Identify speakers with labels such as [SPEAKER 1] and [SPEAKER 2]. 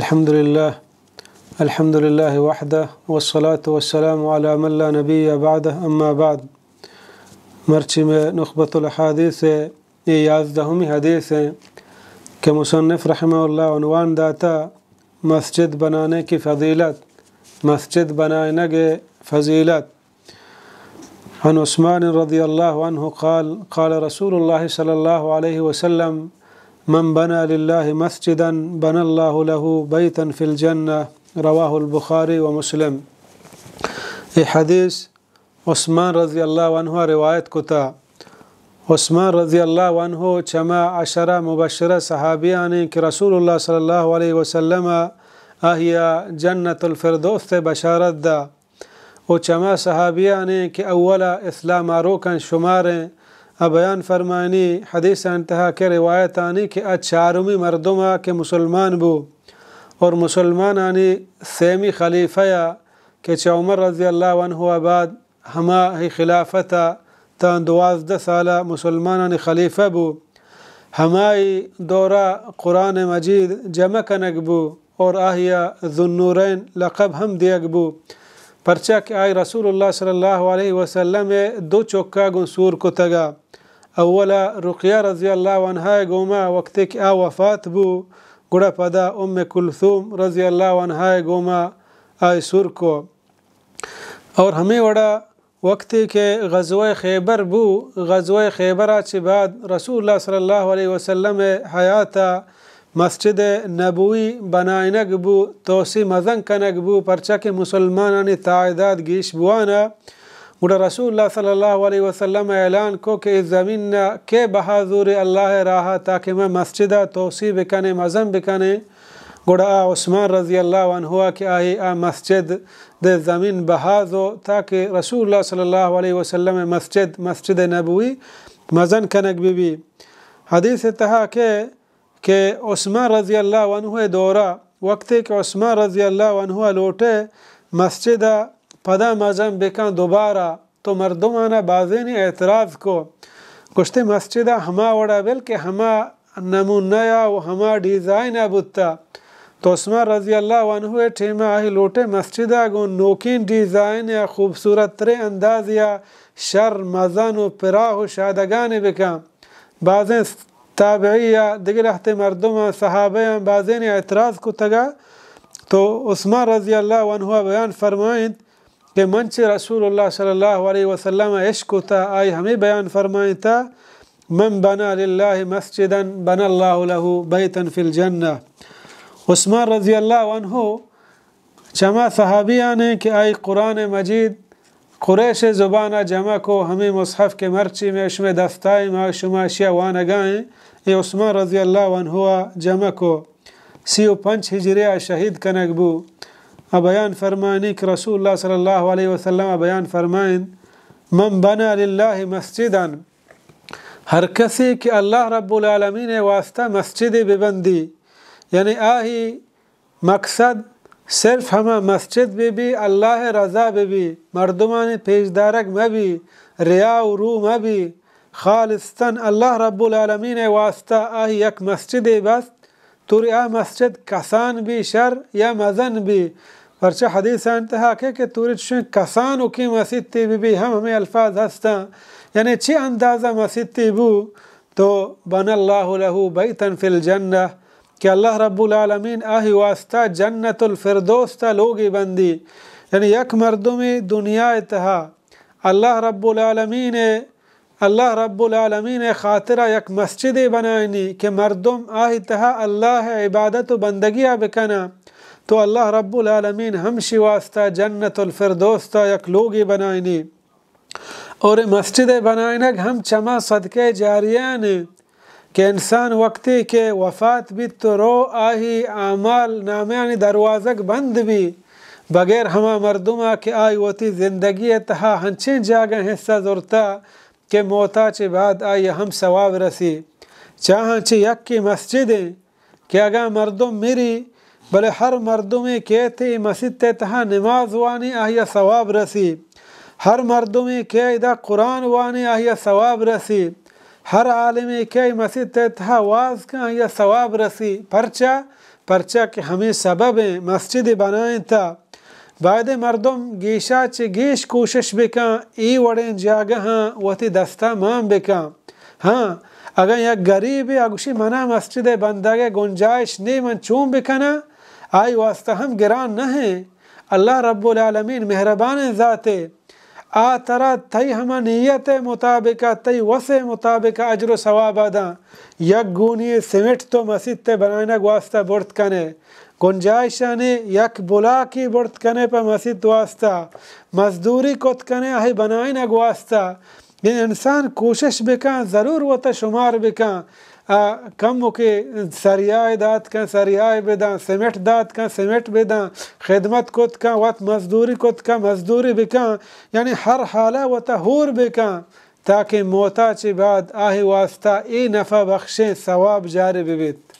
[SPEAKER 1] الحمد لله الحمد لله وحده والصلاة والسلام على من لا نبي بعده أما بعد مرتم نخبة الأحاديث إيه يازدهم حدیث ہیں کہ مصنف رحمہ عنوان داتا مسجد بنانے کی فضیلت مسجد بنانے کی فضیلت عن عثمان رضی اللہ عنہ قال قال رسول اللہ صلی اللہ علیہ وسلم من بنى لله مسجدا بنى الله له بيتا في الجنة رواه البخاري ومسلم اي حديث عثمان رضي الله عنه رواية كتا عثمان رضي الله عنه كما عشر مبشرة صحابيان رسول الله صلى الله عليه وسلم اهي جنة الفردوس بشارت دا وكما صحابيان کہ اول اسلام آروکن شمارين بیان فرمانی حدیث انتہا کے روایت آنی کہ اچارویں مردمہ کے مسلمان بو اور مسلمان آنی سیمی خلیفہ کہ چومر رضی اللہ عنہ آباد ہما ہی خلافتہ تندواز دوازدہ سالہ مسلمان عنی خلیفہ بو ہمائی دورہ قرآن مجید جمع کنک بو اور آہیا ذنورین لقب ہم ہمد اقبو پرچک آی رسول الله صلی الله علیه وسلم دو چوکا گون سور کتگا اولا رقیه رضی الله عنها گوما وقتی که آ وفات بو گوڑا پدا ام کلثوم رضی الله عنها گوما آی سور کو اور همه وڑا وقتی که غزوه خیبر بو غزوه خیبر چې بعد رسول الله صلی الله علیه وسلم حیاتا مسجد نبوی بنائ بو توسی مزن کا بو پرچہ کے مسلمان عنی تعداد گیشبوانہ گڑہ رسول اللہ صلی اللہ علیہ وسلم اعلان کو کہ اس زمین کے بہادور اللہ رہا تاکہ میں مسجدہ توسیع بکنے کن بکنے بھی آ عثمان رضی اللہ عنہ ہوا کہ آئی آ مسجد دے زمین بہادو تاکہ رسول اللہ صلی اللہ علیہ وسلم مسجد مسجد نبوی مزن کنک بی بی حدیث تہا کہ کہ عثمہ رضی اللہ عنہ دورہ وقت کہ عثمہ رضی اللہ عنہ لوٹے مسجد پدا مجم بکاں دوبارہ تو مردمانہ باز نے اعتراض کو گشتے مسجد ہما وڑا بل کہ ہما نمونہ یا و ہما ڈیزائن بتا تو عثمٰ رضی اللہ عنہ ٹھیما ٹھہما لوٹے مسجد گو نوکین ڈیزائن یا خوبصورت ترے انداز یا شر مزن و پراہ و شادگان بکاں بازیں تابعی یا دیگر احت مردم صحابه هم بعضین اعتراض کتگا تو عثمان رضی الله عنه بیان فرمایند که من چه رسول الله صلی الله علیه وسلم عشق تا آی همه بیان فرمایند تا من بنا لله مسجدا بنا الله له بیتا فی الجنه عثمان رضی الله عنه چما صحابیانه که آی قرآن مجید قریش زبان جمع کو ہمیں مصحف کے مرچی میں شم دست گائیں وانگائیں عثمان رضی اللہ عنہ جمع کو سیو پنچ ہجریا شہید کا نقبو ابیان فرمانی کہ رسول اللہ صلی اللہ علیہ وسلم فرمائن بنا للہ مسجدا مسجد کسی کہ اللہ رب العالمین واسطہ مسجد ببندی بندی یعنی آہی مقصد صرف ہم مسجد ب بھی اللہ رضا بھی مردمان پیش دارک میں بھی ریا و رو میں بھی خالصتاً اللہ رب العالمین واسطہ آہ یک مسجد بس تر یا مسجد کسان بھی شر یا مزن بھی پرچہ حدیث انتہا کے کہ تور کسان اکی مسجد تی بھی, بھی ہم ہمیں الفاظ ہستا یعنی چھ اندازہ مسجد تی تو بن اللہ لہو بیتن فی الجنہ کہ اللہ رب العالمین آہ واسطہ جنت الفردوس تا لوگی بندی یعنی یک مردمی دنیا اتحا اللہ رب العالمین اللہ رب العالمین خاطرہ یک مسجد بنائنی کہ مردم تہا اللہ عبادت و بندگیہ بکنا تو اللہ رب العالمین ہمشی واسطہ جنت الفردوس تا یک لوگی بنائنی اور مسجد بنائنگ ہم چما صدقے جاریانی که انسان وقتی که وفات بیت تو رو آهی اعمال نامیان دروازک بند بی بغیر همه مردمه که آی وتی زندگی تها هنچین جاگه حصہ زورتا که موتا چه بعد آی هم ثواب رسی چاہاں چه یک کی مسجدیں که اگا مردم میری بله هر مردمی که تی مسجد تها نماز وانی آهی ثواب رسی هر مردمی که دا قرآن وانی آهی ثواب رسی ہر عالم کے واز کا یا ثواب رسی پرچا پرچہ کے ہمیں سبب ہیں مسجد بنائیں تھا بعد مردم گیشا چے گیش کوشش بکاں ای وڑیں جاگہ ہاں، دستہ مام بکاں ہاں اگر یا غریب اگوشی منا مسجد بندگے گنجائش نیمن من چون بکنا آئی واسطہ ہم گران نہ ہیں اللہ رب العالمین مہربان ذاتے آ ترا تئی ہم نیت مطابق تئی وس مطابق اجر و ثواب ادا یک گونی سمٹ تو مسجد تے بنائے نہ برت کنے گنجائش نے یک بلا کی برت کنے پہ مسجد واسطہ مزدوری کت کنے بنائے نہ واسطہ یہ یعنی انسان کوشش بکا ضرور وہ تو شمار بکا کم اکے سریائے داد کا سریائے بھی داں سیمٹ داد کا سیمٹ بھی خدمت خود کاں وات مزدوری خود کان مزدوری بھی یعنی ہر حالہ وہ تور بھی تاکہ موطا چی بعد آہ واسطہ ای نفع بخشیں ثواب جاری وبیت